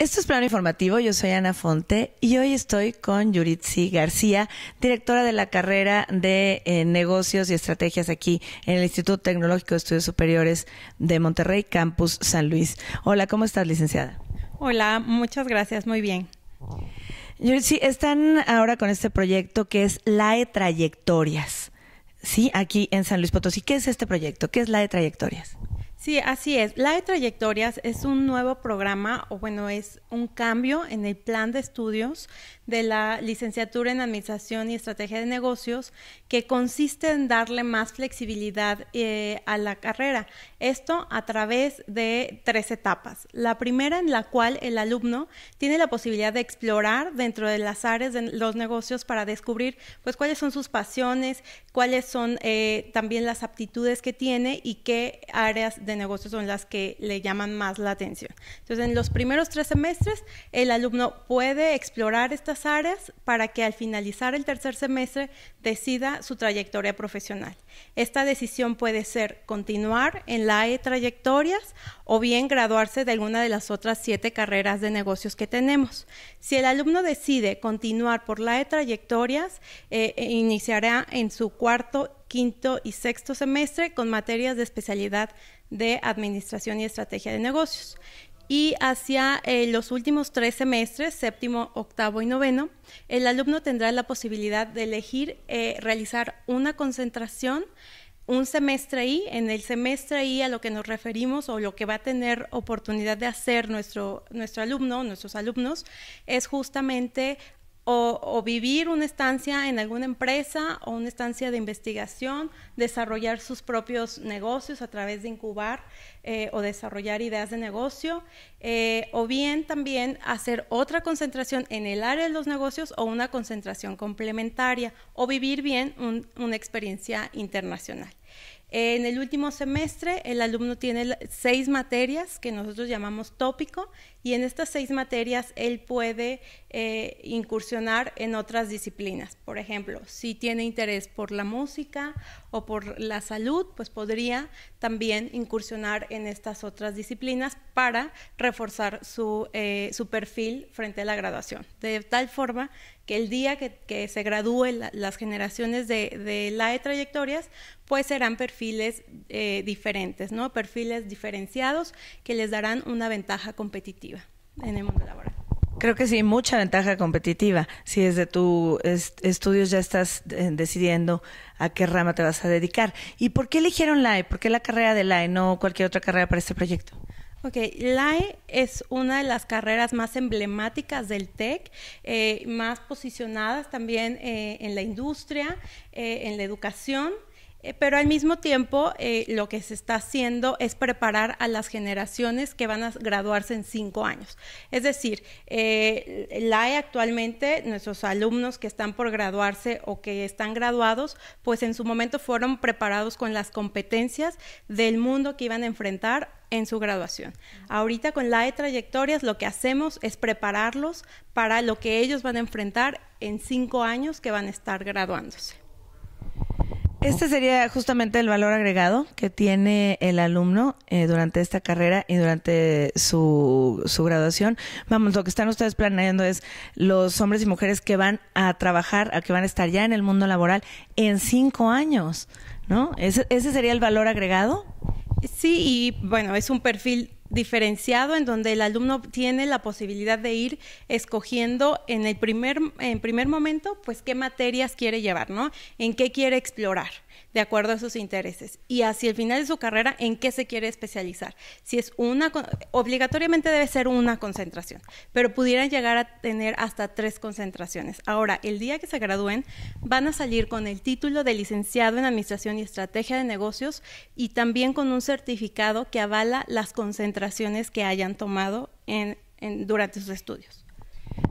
Esto es Plano Informativo, yo soy Ana Fonte y hoy estoy con Yuritsi García, directora de la carrera de eh, negocios y estrategias aquí en el Instituto Tecnológico de Estudios Superiores de Monterrey, Campus San Luis. Hola, ¿cómo estás, licenciada? Hola, muchas gracias, muy bien. Yuritsi, están ahora con este proyecto que es la LAE Trayectorias, ¿sí? Aquí en San Luis Potosí. ¿Qué es este proyecto? ¿Qué es la LAE Trayectorias? Sí, así es. La de trayectorias es un nuevo programa, o bueno, es un cambio en el plan de estudios de la licenciatura en Administración y Estrategia de Negocios, que consiste en darle más flexibilidad eh, a la carrera. Esto a través de tres etapas. La primera en la cual el alumno tiene la posibilidad de explorar dentro de las áreas de los negocios para descubrir pues cuáles son sus pasiones, cuáles son eh, también las aptitudes que tiene y qué áreas de de negocios son las que le llaman más la atención. Entonces, en los primeros tres semestres, el alumno puede explorar estas áreas para que al finalizar el tercer semestre decida su trayectoria profesional. Esta decisión puede ser continuar en la E trayectorias o bien graduarse de alguna de las otras siete carreras de negocios que tenemos. Si el alumno decide continuar por la E trayectorias, eh, eh, iniciará en su cuarto, quinto y sexto semestre con materias de especialidad de Administración y Estrategia de Negocios. Y hacia eh, los últimos tres semestres, séptimo, octavo y noveno, el alumno tendrá la posibilidad de elegir eh, realizar una concentración un semestre y En el semestre y a lo que nos referimos o lo que va a tener oportunidad de hacer nuestro, nuestro alumno, nuestros alumnos, es justamente o, vivir una estancia en alguna empresa o una estancia de investigación, desarrollar sus propios negocios a través de incubar eh, o desarrollar ideas de negocio, eh, o bien también hacer otra concentración en el área de los negocios o una concentración complementaria, o vivir bien una experiencia internacional. En el último semestre, el alumno tiene seis materias que nosotros llamamos tópico y en estas seis materias él puede eh, incursionar en otras disciplinas. Por ejemplo, si tiene interés por la música o por la salud, pues podría también incursionar en estas otras disciplinas para reforzar su, eh, su perfil frente a la graduación. De tal forma que el día que, se gradúen las generaciones de, LAE la e trayectorias, pues serán perfiles eh, diferentes, ¿no? Perfiles diferenciados que les darán una ventaja competitiva en el mundo laboral. Creo que sí, mucha ventaja competitiva. Si desde tu estudios ya estás eh, decidiendo a qué rama te vas a dedicar. ¿Y por qué eligieron LAE? ¿Por qué la carrera de LAE, no cualquier otra carrera para este proyecto? Ok, LAE es una de las carreras más emblemáticas del TEC, eh, más posicionadas también eh, en la industria, eh, en la educación. Eh, pero al mismo tiempo, eh, lo que se está haciendo es preparar a las generaciones que van a graduarse en cinco años. Es decir, eh, la E actualmente, nuestros alumnos que están por graduarse o que están graduados, pues en su momento fueron preparados con las competencias del mundo que iban a enfrentar en su graduación. Ahorita con la e trayectorias lo que hacemos es prepararlos para lo que ellos van a enfrentar en cinco años que van a estar graduándose. Este sería justamente el valor agregado que tiene el alumno eh, durante esta carrera y durante su, su graduación. Vamos, lo que están ustedes planeando es los hombres y mujeres que van a trabajar, a que van a estar ya en el mundo laboral en cinco años, ¿no? ¿Ese, ese sería el valor agregado? Sí, y bueno, es un perfil diferenciado en donde el alumno tiene la posibilidad de ir escogiendo en el primer, en primer momento, pues qué materias quiere llevar, ¿no? En qué quiere explorar, de acuerdo a sus intereses. Y hacia el final de su carrera, en qué se quiere especializar. Si es una, obligatoriamente debe ser una concentración, pero pudieran llegar a tener hasta tres concentraciones. Ahora, el día que se gradúen, van a salir con el título de licenciado en Administración y Estrategia de Negocios y también con un certificado que avala las concentraciones que hayan tomado durante sus estudios.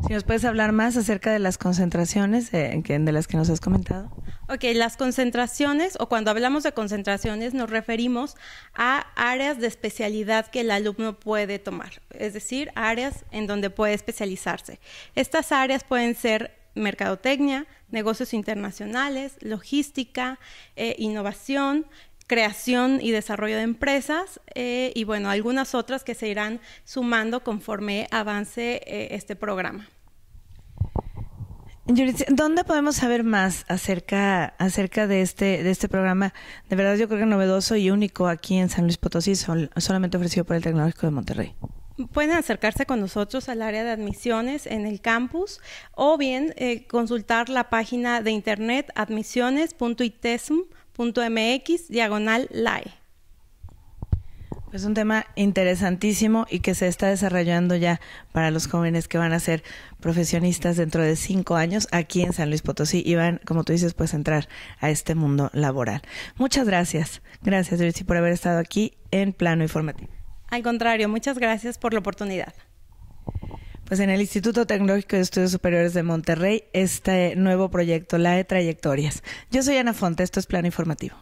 Si nos puedes hablar más acerca de las concentraciones eh, de las que nos has comentado. Ok, las concentraciones, o cuando hablamos de concentraciones, nos referimos a áreas de especialidad que el alumno puede tomar, es decir, áreas en donde puede especializarse. Estas áreas pueden ser mercadotecnia, negocios internacionales, logística, eh, innovación, creación y desarrollo de empresas eh, y bueno, algunas otras que se irán sumando conforme avance eh, este programa. ¿Dónde podemos saber más acerca, acerca de, este, de este programa? De verdad yo creo que novedoso y único aquí en San Luis Potosí, solamente ofrecido por el Tecnológico de Monterrey. Pueden acercarse con nosotros al área de admisiones en el campus o bien eh, consultar la página de internet admisiones.itesm. .mx diagonal LAE. Es un tema interesantísimo y que se está desarrollando ya para los jóvenes que van a ser profesionistas dentro de cinco años aquí en San Luis Potosí y van, como tú dices, pues entrar a este mundo laboral. Muchas gracias. Gracias, Lucy, por haber estado aquí en Plano Informativo. Al contrario, muchas gracias por la oportunidad. Pues en el Instituto Tecnológico de Estudios Superiores de Monterrey, este nuevo proyecto, la de trayectorias. Yo soy Ana Fonte, esto es Plano Informativo.